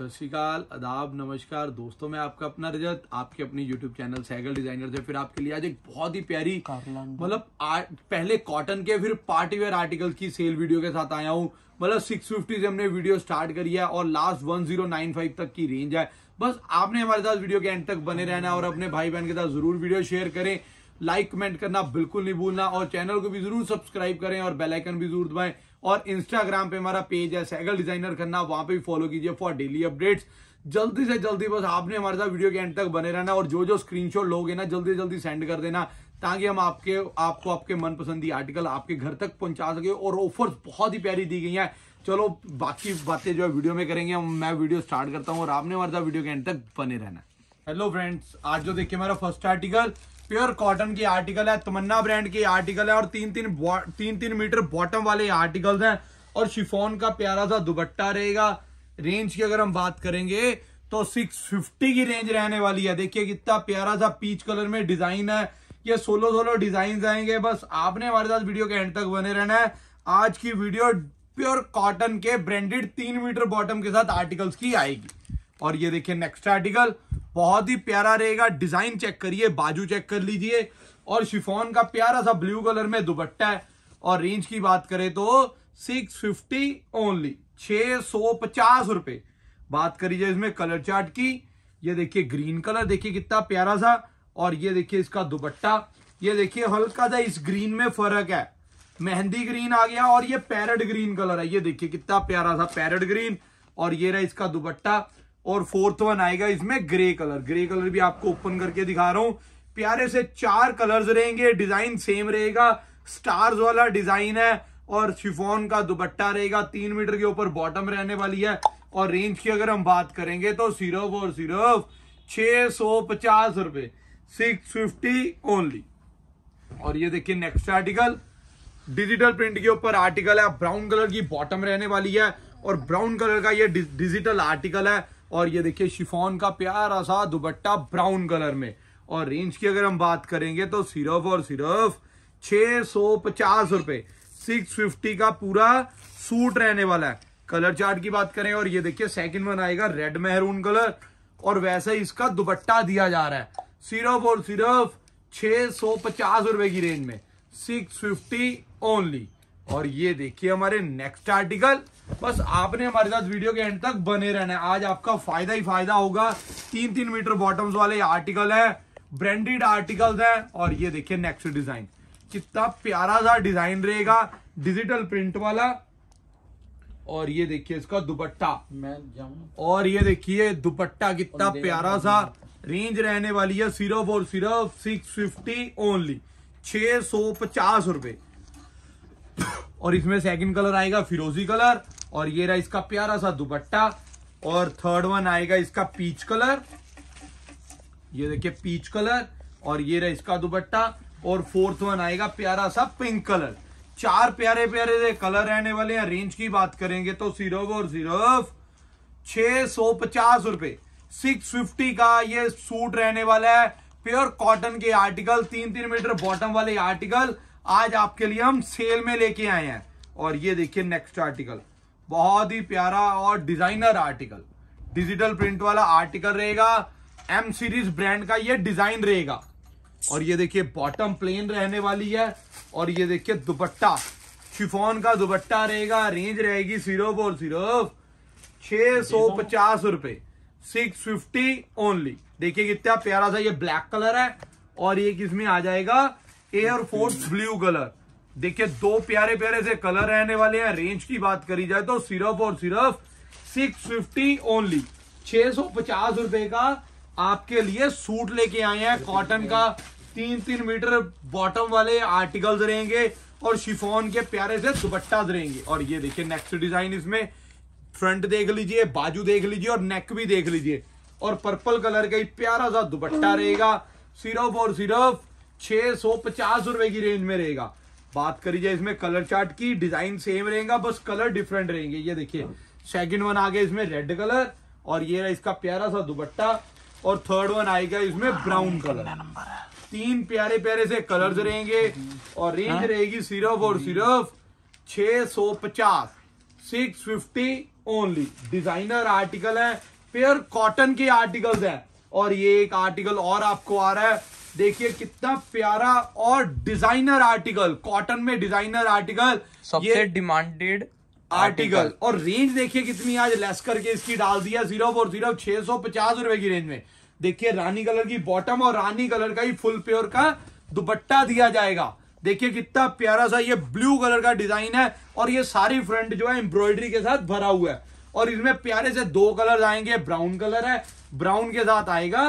सत श्रीकाल अदाब नमस्कार दोस्तों मैं आपका अपना रजत आपके अपने यूट्यूब चैनल सैगल डिजाइनर से फिर आपके लिए आज एक बहुत ही प्यारी मतलब पहले कॉटन के फिर पार्टी वेयर आर्टिकल की सेल वीडियो के साथ आया हूँ मतलब सिक्स फिफ्टी से हमने वीडियो स्टार्ट करी है और last one zero nine five तक की रेंज है बस आपने हमारे साथ वीडियो के एंड तक बने रहना और अपने भाई बहन के साथ जरूर वीडियो शेयर करें लाइक कमेंट करना बिल्कुल नहीं भूलना और चैनल को भी जरूर सब्सक्राइब करें और बेलाइकन भी जरूर दबाएं और इंस्टाग्राम पे हमारा पेज है सैगल डिजाइनर करना वहां पे भी फॉलो कीजिए फॉर डेली अपडेट्स जल्दी से जल्दी बस आपने हमारे साथ वीडियो के एंड तक बने रहना और जो जो स्क्रीनशॉट लोगे ना जल्दी जल्दी सेंड कर देना ताकि हम आपके आपको आपके मनपसंदी आर्टिकल आपके घर तक पहुंचा सके और ऑफर्स बहुत ही प्यारी दी गई हैं चलो बाकी बातें जो है वीडियो में करेंगे मैं वीडियो स्टार्ट करता हूँ और आपने हमारे साथ वीडियो के एंड तक बने रहना हेलो फ्रेंड्स आज जो देखिए हमारा फर्स्ट आर्टिकल प्योर कॉटन की आर्टिकल है तमन्ना ब्रांड की आर्टिकल है और तीन तीन तीन तीन मीटर बॉटम वाले आर्टिकल हैं और शिफोन का प्यारा सा दुबट्टा रहेगा रेंज की अगर हम बात करेंगे तो 650 की रेंज रहने वाली है देखिए कितना प्यारा सा पीच कलर में डिजाइन है ये सोलो सोलो डिजाइन आएंगे बस आपने हमारे साथ वीडियो के एंड तक बने रहना है आज की वीडियो प्योर कॉटन के ब्रांडेड तीन मीटर बॉटम के साथ आर्टिकल्स की आएगी और ये देखिए नेक्स्ट आर्टिकल बहुत ही प्यारा रहेगा डिजाइन चेक करिए बाजू चेक कर लीजिए और शिफोन का प्यारा सा ब्लू कलर में दुबट्टा है और रेंज की बात करें तो सिक्स फिफ्टी ओनली छे सौ पचास रुपए बात करिए इसमें कलर चार्ट की ये देखिए ग्रीन कलर देखिए कितना प्यारा सा और ये देखिए इसका दुबट्टा ये देखिए हल्का सा इस ग्रीन में फर्क है मेहंदी ग्रीन आ गया और ये पैरट ग्रीन कलर है ये देखिए कितना प्यारा सा पैरट ग्रीन और ये रहा इसका दुबट्टा और फोर्थ वन आएगा इसमें ग्रे कलर ग्रे कलर भी आपको ओपन करके दिखा रहा हूं प्यारे से चार कलर्स रहेंगे डिजाइन सेम रहेगा स्टार्स वाला डिजाइन है और शिफोन का दुपट्टा रहेगा तीन मीटर के ऊपर बॉटम रहने वाली है और रेंज की अगर हम बात करेंगे तो सिर्फ और सिर्फ छह सौ पचास रुपए सिक्स फिफ्टी ओनली और ये देखिए नेक्स्ट आर्टिकल डिजिटल प्रिंट के ऊपर आर्टिकल है ब्राउन कलर की बॉटम रहने वाली है और ब्राउन कलर का ये डिजिटल आर्टिकल है और ये देखिए शिफॉन का प्यारा सा दुबट्टा ब्राउन कलर में और रेंज की अगर हम बात करेंगे तो सिर्फ और सिर्फ छह सौ पचास रुपए सिक्स फिफ्टी का पूरा सूट रहने वाला है कलर चार्ट की बात करें और ये देखिए सेकंड वन आएगा रेड मेहरून कलर और वैसे ही इसका दुबट्टा दिया जा रहा है सिर्फ और सिर्फ छह सौ पचास रुपए की रेंज में सिक्स फिफ्टी ओनली और ये देखिए हमारे नेक्स्ट आर्टिकल बस आपने हमारे साथ वीडियो के एंड तक बने रहना है आज आपका फायदा ही फायदा होगा तीन तीन मीटर बॉटम्स वाले आर्टिकल है ब्रांडेड आर्टिकल है और ये देखिए नेक्स्ट डिजाइन कितना प्यारा सा डिजाइन रहेगा डिजिटल प्रिंट वाला और ये देखिए इसका दुपट्टा मैं और ये देखिए दुपट्टा कितना प्यारा सा रेंज रहने वाली है सिर्फ और सिर्फ सिक्स फिफ्टी ओनली छ सौ पचास रुपए और इसमें सेकंड कलर आएगा फिरोजी कलर और ये रहा इसका प्यारा सा दुपट्टा और थर्ड वन आएगा इसका पीच कलर ये देखिए पीच कलर और ये रहा इसका दुपट्टा और फोर्थ वन आएगा प्यारा सा पिंक कलर चार प्यारे प्यारे से कलर रहने वाले हैं रेंज की बात करेंगे तो सिर्फ और सिरफ छह सौ पचास रुपए सिक्स फिफ्टी का ये सूट रहने वाला है प्योर कॉटन के आर्टिकल तीन तीन मीटर बॉटम वाले आर्टिकल आज आपके लिए हम सेल में लेके आए हैं और ये देखिए नेक्स्ट आर्टिकल बहुत ही प्यारा और डिजाइनर आर्टिकल डिजिटल प्रिंट वाला आर्टिकल रहेगा एम सीरीज ब्रांड का ये डिजाइन रहेगा और ये देखिए बॉटम प्लेन रहने वाली है और ये देखिए दुपट्टा शिफोन का दुपट्टा रहेगा रेंज रहेगी सिर्फ और सिर्फ छह सौ पचास रुपए सिक्स फिफ्टी ओनली देखिए कितना प्यारा सा ये ब्लैक कलर है और ये किसमें आ जाएगा एयरफोर्स ब्लू कलर देखिए दो प्यारे प्यारे से कलर रहने वाले हैं रेंज की बात करी जाए तो सिर्फ और सिर्फ सिक्स फिफ्टी ओनली छह सौ पचास रुपए का आपके लिए सूट लेके आए हैं कॉटन का तीन तीन मीटर बॉटम वाले आर्टिकल्स रहेंगे और शिफोन के प्यारे से दुपट्टा रहेंगे और ये देखिए नेक्स्ट डिजाइन इसमें फ्रंट देख लीजिए बाजू देख लीजिए और नेक भी देख लीजिए और पर्पल कलर का ही प्यारा सा दुपट्टा रहेगा सिर्फ और सिर्फ छह सौ पचास रुपए की रेंज में रहेगा बात करी जाए इसमें कलर चार्ट की डिजाइन सेम रहेगा बस कलर डिफरेंट रहेंगे ये देखिए सेकंड वन आ गया इसमें रेड कलर और ये रहा इसका प्यारा सा दुपट्टा और थर्ड वन आएगा इसमें ब्राउन कलर तीन प्यारे प्यारे से कलर्स हम्म। रहेंगे और रेंज हाँ? रहेगी सिर्फ और हम्म। सिर्फ छह सौ पचास six fifty only designer article है प्योर कॉटन के आर्टिकल्स है और ये एक आर्टिकल और आपको आ रहा है देखिए कितना प्यारा और डिजाइनर आर्टिकल कॉटन में डिजाइनर आर्टिकल सबसे डिमांडेड आर्टिकल।, और रेंज देखिए कितनी आज लेस करके इसकी डाल दिया जीरो फोर जीरो छह सौ पचास रुपए की रेंज में देखिए रानी कलर की बॉटम और रानी कलर का ही फुल प्योर का दुपट्टा दिया जाएगा देखिए कितना प्यारा सा ये ब्लू कलर का डिजाइन है और ये सारी फ्रंट जो है एम्ब्रॉयडरी के साथ भरा हुआ है और इसमें प्यारे से दो कलर आएंगे ब्राउन कलर है ब्राउन के साथ आएगा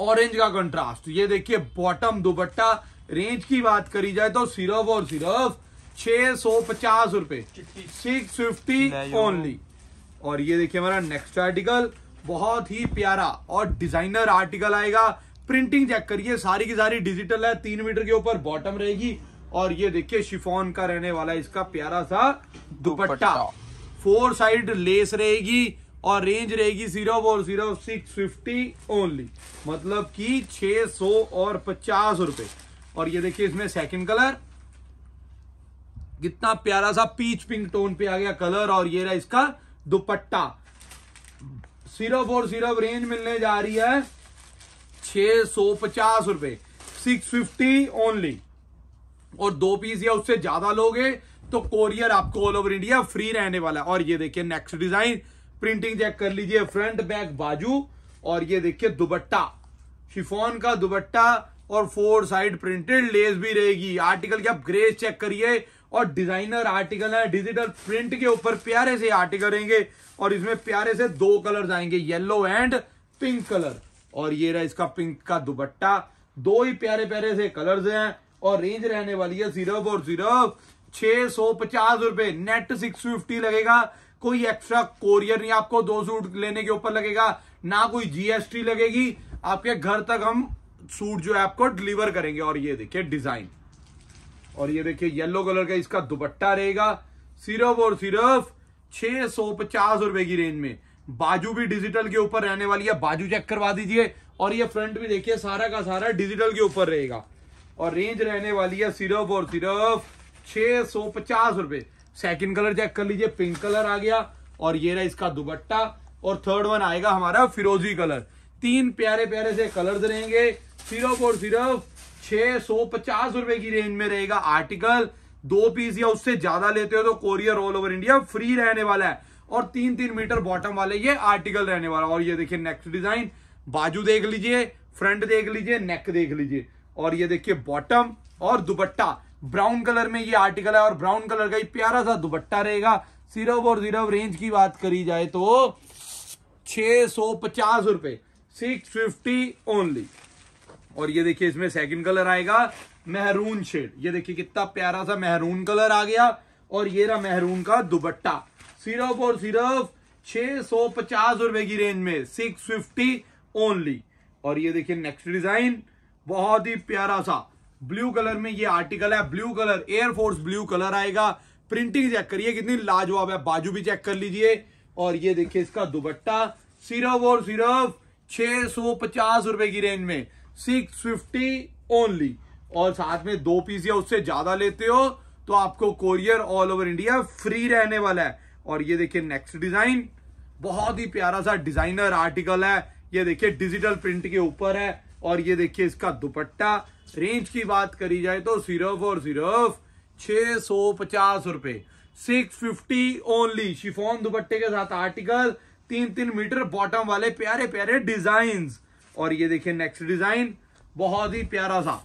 ऑरेंज का कंट्रास्ट तो ये देखिए बॉटम दुपट्टा रेंज की बात करी जाए तो सिर्फ और सिर्फ छह सौ पचास रुपए सिक्स फिफ्टी ओनली और ये देखिए हमारा नेक्स्ट आर्टिकल बहुत ही प्यारा और डिजाइनर आर्टिकल आएगा प्रिंटिंग चेक करिए सारी की सारी डिजिटल है तीन मीटर के ऊपर बॉटम रहेगी और ये देखिए शिफॉन का रहने वाला है इसका प्यारा सा दुपट्टा फोर साइड लेस रहेगी और रेंज रहेगी zero four zero six fifty only मतलब कि छह सौ और पचास रुपए और ये देखिए इसमें सेकंड कलर कितना प्यारा सा पीच पिंक टोन पे आ गया कलर और ये रहा इसका दुपट्टा सिर्फ और सिर्फ रेंज मिलने जा रही है छह सौ पचास रुपए सिक्स फिफ्टी ओनली और दो पीस या उससे ज्यादा लोगे तो कोरियर आपको ऑल ओवर इंडिया फ्री रहने वाला है और ये देखिए नेक्स्ट डिजाइन प्रिंटिंग चेक कर लीजिए फ्रंट बैक बाजू और ये देखिए दुबट्टा शिफोन का दुबट्टा और फोर साइड प्रिंटेड लेस भी रहेगी आर्टिकल की आप ग्रेस चेक करिए और डिजाइनर आर्टिकल है डिजिटल प्रिंट के ऊपर प्यारे से आर्टिकल रहेंगे और इसमें प्यारे से दो कलर आएंगे येलो एंड पिंक कलर और ये रहा इसका पिंक का दुबट्टा दो ही प्यारे प्यारे से कलर्स हैं और रेंज रहने वाली है सिर्फ और सिर्फ छह सौ पचास रुपए नेट सिक्स फिफ्टी लगेगा कोई एक्स्ट्रा कोरियर नहीं आपको दो सूट लेने के ऊपर लगेगा ना कोई जीएसटी लगेगी आपके घर तक हम सूट जो है आपको डिलीवर करेंगे और ये देखिए डिजाइन और ये देखिए येलो कलर का इसका दुपट्टा रहेगा सिर्फ और सिर्फ छह सौ पचास रुपए की रेंज में बाजू भी डिजिटल के ऊपर रहने वाली है बाजू चेक करवा दीजिए और ये फ्रंट भी देखिए सारा का सारा डिजिटल के ऊपर रहेगा और रेंज रहने वाली है सिर्फ और सिर्फ छह सौ पचास रुपए सेकंड कलर चेक कर लीजिए पिंक कलर आ गया और ये रहा इसका दुबट्टा और थर्ड वन आएगा हमारा फिरोजी कलर तीन प्यारे प्यारे से कलर्स रहेंगे सिर्फ और सिर्फ छह सौ पचास रुपए की रेंज में रहेगा आर्टिकल दो पीस या उससे ज्यादा लेते हो तो courier all over India free रहने वाला है और तीन तीन मीटर बॉटम वाले ये आर्टिकल रहने वाला और ये देखिए नेक्स्ट डिजाइन बाजू देख लीजिए फ्रंट देख लीजिए नेक देख लीजिए और ये देखिए बॉटम और दुपट्टा ब्राउन कलर में ये आर्टिकल है और ब्राउन कलर का ही प्यारा सा दुपट्टा रहेगा सिर्फ और सिर्फ रेंज की बात करी जाए तो छे सौ पचास रुपए सिक्स फिफ्टी ओनली और ये देखिए इसमें सेकंड कलर आएगा मेहरून शेड ये देखिए कितना प्यारा सा मेहरून कलर आ गया और ये रहा मेहरून का दुपट्टा सिर्फ और सिर्फ छ सौ पचास रुपए की रेंज में सिक्स फिफ्टी ओनली और ये देखिए नेक्स्ट डिजाइन बहुत ही प्यारा सा ब्लू कलर में ये आर्टिकल है blue colour air force blue colour आएगा प्रिंटिंग चेक करिए कितनी लाजवाब है बाजू भी चेक कर लीजिए और ये देखिए इसका दुपट्टा सिर्फ और सिर्फ छह सौ पचास रुपए की रेंज में सिक्स फिफ्टी ओनली और साथ में दो पीस या उससे ज्यादा लेते हो तो आपको courier all over India free रहने वाला है और ये देखिए नेक्स्ट डिजाइन बहुत ही प्यारा सा डिजाइनर आर्टिकल है ये देखिए डिजिटल प्रिंट के ऊपर है और ये देखिए इसका दुपट्टा रेंज की बात करी जाए तो सिर्फ और सिर्फ छह सौ पचास रुपए सिक्स फिफ्टी ओनली शिफोन दुपट्टे के साथ आर्टिकल तीन तीन मीटर बॉटम वाले प्यारे प्यारे डिजाइन और ये देखिए नेक्स्ट डिजाइन बहुत ही प्यारा सा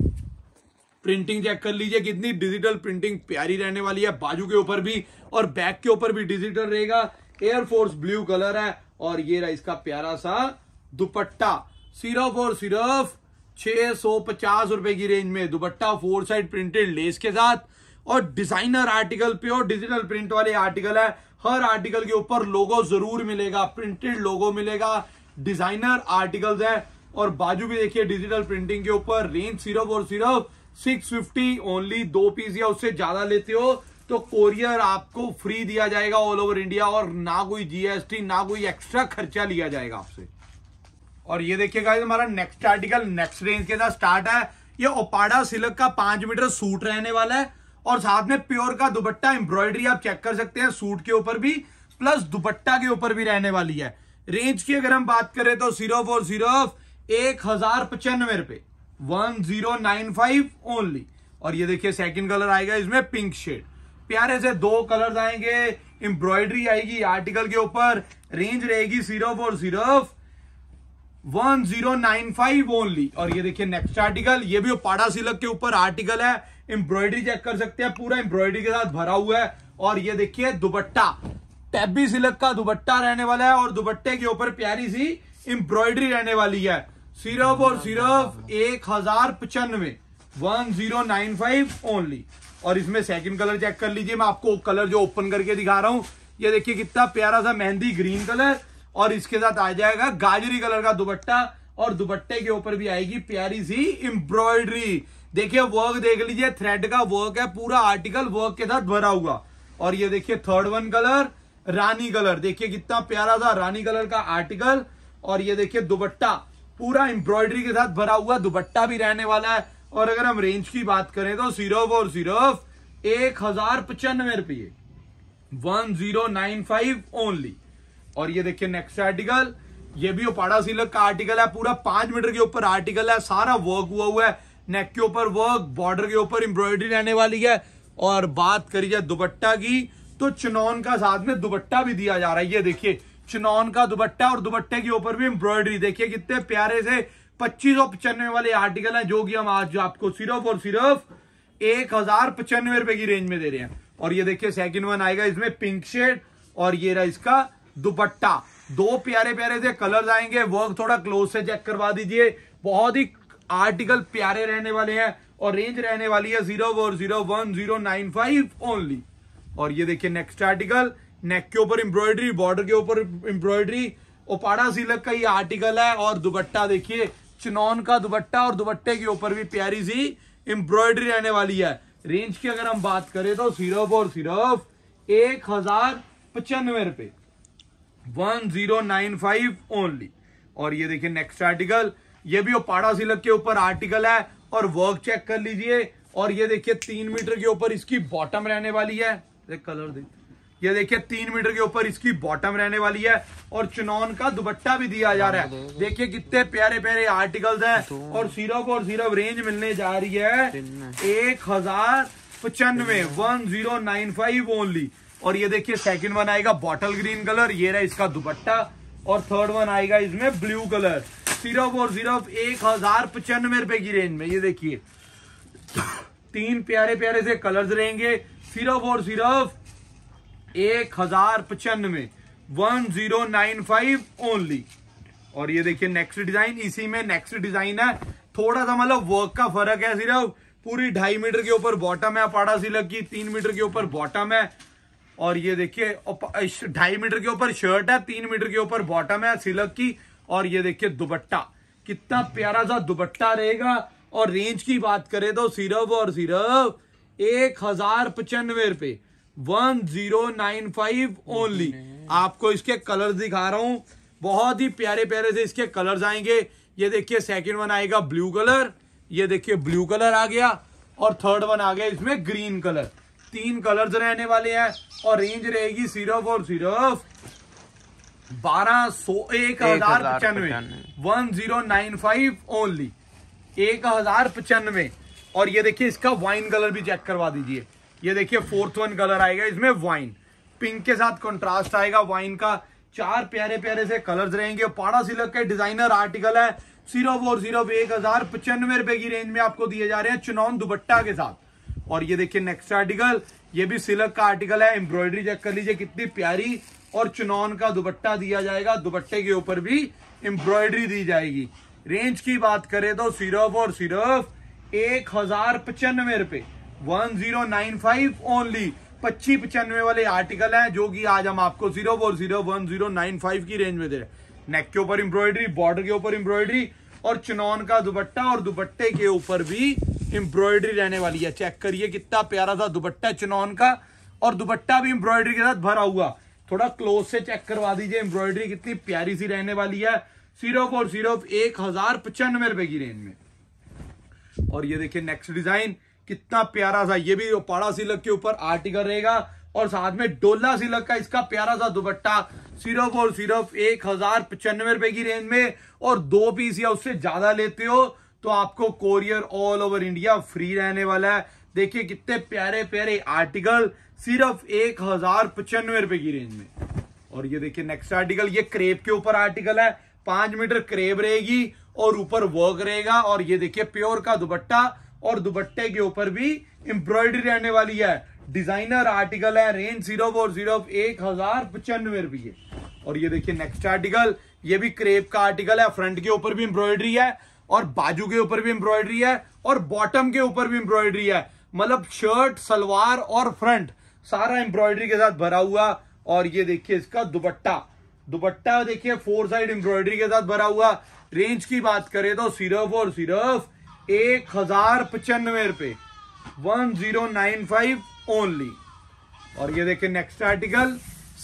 प्रिंटिंग चेक कर लीजिए कितनी डिजिटल प्रिंटिंग प्यारी रहने वाली है बाजू के ऊपर भी और बैक के ऊपर भी डिजिटल रहेगा एयरफोर्स ब्लू कलर है और ये रहा इसका प्यारा सा दुपट्टा सिर्फ और सिर्फ 650 रुपए की रेंज में dupatta four side printed lace के साथ और designer article pure digital print वाले आर्टिकल है हर आर्टिकल के ऊपर लोगो जरूर मिलेगा प्रिंटेड लोगो मिलेगा डिजाइनर आर्टिकल्स है और बाजू भी देखिए डिजिटल प्रिंटिंग के ऊपर रेंज सिर्फ और सिर्फ 650 ओनली दो पीस या उससे ज्यादा लेते हो तो कोरियर आपको फ्री दिया जाएगा ऑल ओवर इंडिया और ना कोई जीएसटी ना कोई एक्स्ट्रा खर्चा लिया जाएगा आपसे और ये देखिए गाइस हमारा नेक्स्ट आर्टिकल नेक्स्ट रेंज के साथ स्टार्ट है ये ओपाडा सिल्क का पांच मीटर सूट रहने वाला है और साथ में प्योर का दुपट्टा एम्ब्रॉयडरी आप चेक कर सकते हैं सूट के ऊपर भी प्लस दुपट्टा के ऊपर भी रहने वाली है रेंज की अगर हम बात करें तो जीरो फोर जीरो एक हजार पचानवे रुपए one zero nine five only और ये देखिए सेकंड कलर आएगा इसमें पिंक शेड प्यारे से दो कलर्स आएंगे एम्ब्रॉयडरी आएगी आर्टिकल के ऊपर रेंज रहेगी zero four zero one zero nine five only और ये देखिए नेक्स्ट आर्टिकल ये भी पाड़ा सिलक के ऊपर आर्टिकल है एम्ब्रॉयडरी चेक कर सकते हैं पूरा एम्ब्रॉयडरी के साथ भरा हुआ है और ये देखिए दुबट्टा टैबी सिलक का दुबट्टा रहने वाला है और दुबट्टे के ऊपर प्यारी सी एम्ब्रॉयडरी रहने वाली है सिर्फ और सिर्फ एक हजार पचानवे one zero nine five only और इसमें सेकंड कलर चेक कर लीजिए मैं आपको कलर जो ओपन करके दिखा रहा हूं ये देखिए कितना प्यारा सा मेहंदी ग्रीन कलर और इसके साथ आ जाएगा गाजरी कलर का दुपट्टा और दुपट्टे के ऊपर भी आएगी प्यारी सी एम्ब्रॉयडरी देखिए वर्क देख लीजिए थ्रेड का वर्क है पूरा आर्टिकल वर्क के साथ भरा हुआ और ये देखिए थर्ड वन कलर रानी कलर देखिए कितना प्यारा था रानी कलर का आर्टिकल और ये देखिए दुपट्टा पूरा एम्ब्रॉयडरी के साथ भरा हुआ दुपट्टा भी रहने वाला है और अगर हम रेंज की बात करें तो सिर्फ और सिर्फ एक हजार पचानवे रुपये one zero nine five only और ये देखिए नेक्स्ट आर्टिकल ये भी ओपाड़ा सिलक का आर्टिकल है पूरा पांच मीटर के ऊपर आर्टिकल है सारा वर्क हुआ हुआ है नेक के ऊपर वर्क बॉर्डर के ऊपर एम्ब्रॉयडरी रहने वाली है और बात करी जाए दुपट्टा की तो चुनौन का साथ में दुपट्टा भी दिया जा रहा है ये देखिए चुनौन का दुपट्टा और दुपट्टे के ऊपर भी एम्ब्रॉयडरी देखिए कितने प्यारे से पच्चीस सौ पचानवे वाले आर्टिकल हैं जो कि हम आज आपको सिर्फ और सिर्फ एक हजार पचानवे रुपए की रेंज में दे रहे हैं और ये देखिए सेकंड वन आएगा इसमें पिंक शेड और ये रहा इसका दुपट्टा दो प्यारे प्यारे से कलर आएंगे वर्क थोड़ा क्लोज से चेक करवा दीजिए बहुत ही आर्टिकल प्यारे रहने वाले हैं और रेंज रहने वाली है zero four zero one zero nine five only और ये देखिए नेक्स्ट आर्टिकल नेक के ऊपर एम्ब्रॉयडरी बॉर्डर के ऊपर एम्ब्रॉयडरी ओपाड़ा सिलक का ये आर्टिकल है और दुपट्टा देखिए चिनौन का दुपट्टा और दुपट्टे के ऊपर भी प्यारी सी एम्ब्रॉयडरी रहने वाली है रेंज की अगर हम बात करें तो सिर्फ और सिर्फ एक हजार पचानवे रुपए one zero nine five only और ये देखिए नेक्स्ट आर्टिकल ये भी ओपाड़ा सिलक के ऊपर आर्टिकल है और वर्क चेक कर लीजिए और ये देखिए तीन मीटर के ऊपर इसकी बॉटम रहने वाली है कलर दे ये देखिए तीन मीटर के ऊपर इसकी बॉटम रहने वाली है और चुनौन का दुपट्टा भी दिया जा रहा है देखिए कितने प्यारे प्यारे आर्टिकल्स हैं और सिर्फ और सिर्फ रेंज मिलने जा रही है एक हजार पचानवे one zero nine five only और ये देखिए सेकंड वन आएगा बॉटल ग्रीन कलर ये रहा इसका दुपट्टा और थर्ड वन आएगा इसमें ब्लू कलर सिर्फ और सिर्फ एक हजार पचानवे रुपए की रेंज में ये देखिए तीन प्यारे प्यारे से कलर्स रहेंगे सिर्फ और सिर्फ एक हजार पचानवे one zero nine five only और ये देखिए नेक्स्ट डिजाइन इसी में नेक्स्ट डिजाइन है थोड़ा सा मतलब वर्क का फर्क है सिर्फ पूरी ढाई मीटर के ऊपर बॉटम है पाड़ा सिलक की तीन मीटर के ऊपर बॉटम है और ये देखिए ढाई मीटर के ऊपर शर्ट है तीन मीटर के ऊपर बॉटम है सिलक की और ये देखिए दुपट्टा कितना प्यारा सा दुपट्टा रहेगा और रेंज की बात करें तो सिर्फ और सिर्फ एक हजार पचानवे रुपए one zero nine five only आपको इसके कलर दिखा रहा हूं बहुत ही प्यारे प्यारे से इसके कलर्स आएंगे ये देखिए सेकंड वन आएगा ब्लू कलर ये देखिए ब्लू कलर आ गया और थर्ड वन आ गया इसमें ग्रीन कलर तीन कलर्स रहने वाले हैं और रेंज रहेगी सिर्फ और सिर्फ बारह सो एक हजार पचानवे one zero nine five only एक हजार पचानवे और ये देखिए इसका वाइन कलर भी चेक करवा दीजिए ये देखिए फोर्थ वन कलर आएगा इसमें वाइन पिंक के साथ कंट्रास्ट आएगा वाइन का चार प्यारे प्यारे से कलर्स रहेंगे पाड़ा सिलक के डिजाइनर आर्टिकल है सिर्फ और सिर्फ एक हजार पचानवे रुपए की रेंज में आपको दिए जा रहे हैं चुनौन दुपट्टा के साथ और ये देखिए नेक्स्ट आर्टिकल ये भी सिलक का आर्टिकल है एम्ब्रॉयडरी चेक कर लीजिए कितनी प्यारी और चुनौन का दुपट्टा दिया जाएगा दुपट्टे के ऊपर भी एम्ब्रॉयडरी दी जाएगी रेंज की बात करें तो सिर्फ और सिर्फ एक हजार पचानवे रुपए one zero nine five only पच्चीस पचानवे वाले आर्टिकल हैं जो कि आज हम आपको zero four zero one zero nine five की रेंज में दे रहे हैं नेक के ऊपर एम्ब्रॉयडरी बॉर्डर के ऊपर एम्ब्रॉयडरी और चुनौन का दुपट्टा और दुपट्टे के ऊपर भी एम्ब्रॉयडरी रहने वाली है चेक करिए कितना प्यारा सा दुपट्टा चुनौन का और दुपट्टा भी एम्ब्रॉयडरी के साथ भरा हुआ थोड़ा क्लोज से चेक करवा दीजिए एम्ब्रॉयडरी कितनी प्यारी सी रहने वाली है सिर्फ और सिर्फ एक हजार पचानवे रुपए की रेंज में और ये देखिए नेक्स्ट डिजाइन कितना प्यारा सा ये भी पाड़ा सिलक के ऊपर आर्टिकल रहेगा और साथ में डोला सिलक का इसका प्यारा सा दुपट्टा सिर्फ और सिर्फ एक हजार पचानवे रुपए की रेंज में और दो पीस या उससे ज्यादा लेते हो तो आपको courier all over India free रहने वाला है देखिए कितने प्यारे प्यारे आर्टिकल सिर्फ एक हजार पचानवे रुपए की रेंज में और ये देखिए नेक्स्ट आर्टिकल ये क्रेप के ऊपर आर्टिकल है पांच मीटर क्रेप रहेगी और ऊपर वर्क रहेगा और ये देखिए प्योर का दुपट्टा और दुपट्टे के ऊपर भी एम्ब्रॉयडरी रहने वाली है डिजाइनर आर्टिकल है रेंज जीरो और जीरो एक हजार पचानवे रुपये और ये देखिए नेक्स्ट आर्टिकल ये भी क्रेप का आर्टिकल है फ्रंट के ऊपर भी एम्ब्रॉयडरी है और बाजू के ऊपर भी एम्ब्रॉयडरी है और बॉटम के ऊपर भी एम्ब्रॉयडरी है मतलब शर्ट सलवार और फ्रंट सारा एम्ब्रॉयडरी के साथ भरा हुआ और ये देखिए इसका दुपट्टा दुपट्टा देखिए फोर साइड एम्ब्रॉयडरी के साथ भरा हुआ रेंज की बात करें तो सिर्फ और सिर्फ एक हजार पचानवे रुपए one zero nine five only और ये देखिए नेक्स्ट आर्टिकल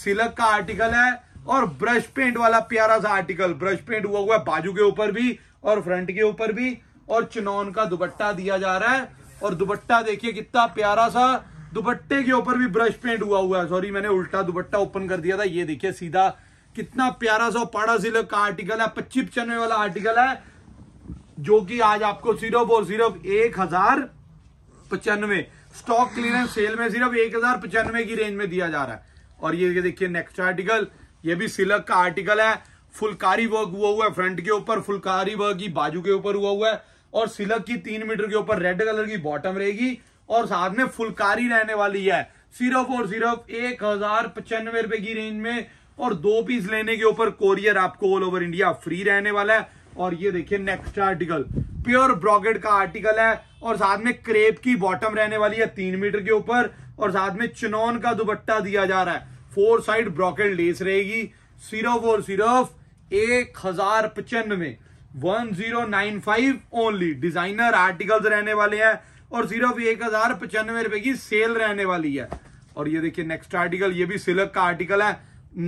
सिलक का आर्टिकल है और ब्रश पेंट वाला प्यारा सा आर्टिकल ब्रश पेंट हुआ हुआ है बाजू के ऊपर भी और फ्रंट के ऊपर भी और चुनौन का दुपट्टा दिया जा रहा है और दुपट्टा देखिए कितना प्यारा सा दुपट्टे के ऊपर भी ब्रश पेंट हुआ हुआ है सॉरी मैंने उल्टा दुपट्टा ओपन कर दिया था ये देखिए सीधा कितना प्यारा सा पाड़ा जिले का आर्टिकल है पच्चीस पचानवे वाला आर्टिकल है जो कि आज आपको सिर्फ और सिर्फ एक हजार पचानवे स्टॉक क्लीयरेंस सेल में सिर्फ एक हजार पचानवे की रेंज में दिया जा रहा है और ये देखिए नेक्स्ट आर्टिकल ये भी सिलक का आर्टिकल है फुलकारी वर्क हुआ हुआ है फ्रंट के ऊपर फुलकारी वर्क की बाजू के ऊपर हुआ हुआ है और सिलक की तीन मीटर के ऊपर रेड कलर की बॉटम रहेगी और साथ में फुलकारी रहने वाली है सिर्फ और सिर्फ एक हजार पचानवे रुपए की रेंज में और दो पीस लेने के ऊपर कोरियर आपको ऑल ओवर इंडिया फ्री रहने वाला है और ये देखिए नेक्स्ट आर्टिकल प्योर ब्रॉकेट का आर्टिकल है और साथ में क्रेप की बॉटम रहने वाली है तीन मीटर के ऊपर और साथ में चुनौन का दुपट्टा दिया जा रहा है फोर साइड ब्रॉकेट लेस रहेगी सिर्फ और सिर्फ एक हजार पचानवे one zero nine five only designer articles रहने वाले हैं और सिर्फ एक हजार पचानवे रुपए की सेल रहने वाली है और ये देखिए नेक्स्ट आर्टिकल ये भी सिलक का आर्टिकल है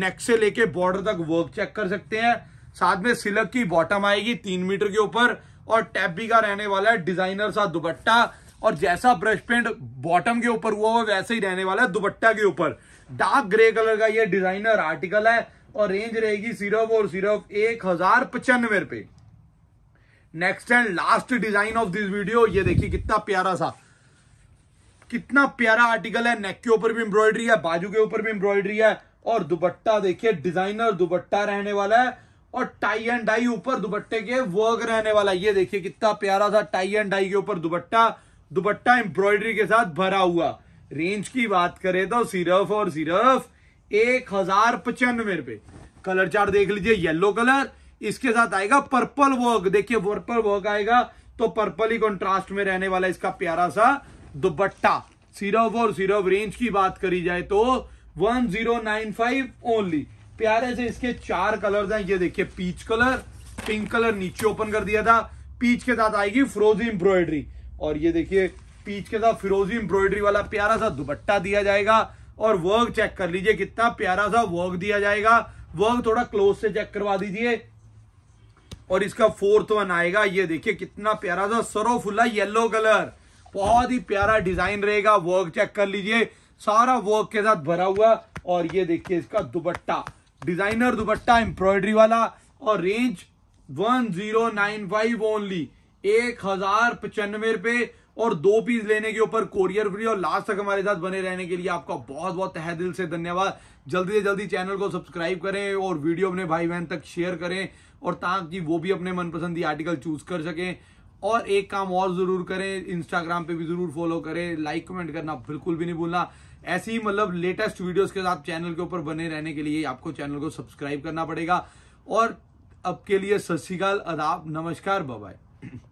नेक से लेके बॉर्डर तक वर्क चेक कर सकते हैं साथ में सिलक की बॉटम आएगी तीन मीटर के ऊपर और टैबी का रहने वाला है डिजाइनर सा दुपट्टा और जैसा ब्रश पेंट बॉटम के ऊपर हुआ हुआ वैसे ही रहने वाला है दुपट्टा के ऊपर डार्क ग्रे कलर का ये डिजाइनर आर्टिकल है और रेंज रहेगी सिर्फ और सिर्फ एक हजार पचानवे रुपए next and last design of this video ये देखिए कितना प्यारा सा कितना प्यारा आर्टिकल है नेक के ऊपर भी एम्ब्रॉयडरी है बाजू के ऊपर भी एम्ब्रॉयडरी है और दुपट्टा देखिए डिजाइनर दुपट्टा रहने वाला है और टाई एंड डाई ऊपर दुपट्टे के वर्क रहने वाला ये देखिए कितना प्यारा सा टाई एंड डाई के ऊपर दुपट्टा दुपट्टा एम्ब्रॉयडरी के साथ भरा हुआ रेंज की बात करें तो सिर्फ और सिर्फ एक हजार पचानवे रुपए कलर चार्ट देख लीजिए येलो कलर इसके साथ आएगा पर्पल वर्क देखिए पर्पल वर्क आएगा तो पर्पल ही कॉन्ट्रास्ट में रहने वाला इसका प्यारा सा दुबट्टा सिरफ और सिरफ रेंज की बात करी जाए तो 1095 ओनली प्यारे से इसके चार कलर हैं ये देखिए पीच कलर पिंक कलर नीचे ओपन कर दिया था पीच के साथ आएगी फ्रोजी एम्ब्रॉयडरी और ये देखिए पीच के साथ फिरोजी एम्ब्रॉयडरी वाला प्यारा सा दुपट्टा दिया जाएगा और वर्क चेक कर लीजिए कितना प्यारा सा वर्क दिया जाएगा वर्क थोड़ा क्लोज से चेक करवा दीजिए और इसका फोर्थ वन आएगा ये देखिए कितना प्यारा सा फुला येलो कलर बहुत ही प्यारा डिजाइन रहेगा वर्क चेक कर लीजिए सारा वर्क के साथ भरा हुआ और ये देखिए इसका दुपट्टा डिजाइनर दुपट्टा एम्ब्रॉयडरी वाला और range one zero nine five only एक हजार पचानवे रुपए और दो पीस लेने के ऊपर कोरियर फ्री और लास्ट तक हमारे साथ बने रहने के लिए आपका बहुत बहुत तह दिल से धन्यवाद जल्दी से जल्दी चैनल को सब्सक्राइब करें और वीडियो अपने भाई बहन तक शेयर करें और ताकि वो भी अपने मनपसंदी आर्टिकल चूज कर सकें और एक काम और जरूर करें इंस्टाग्राम पे भी जरूर फॉलो करें लाइक कमेंट करना बिल्कुल भी नहीं भूलना ऐसी ही मतलब लेटेस्ट वीडियोस के साथ चैनल के ऊपर बने रहने के लिए आपको चैनल को सब्सक्राइब करना पड़ेगा और अब के लिए सत श्रीकाल अदाब नमस्कार बाय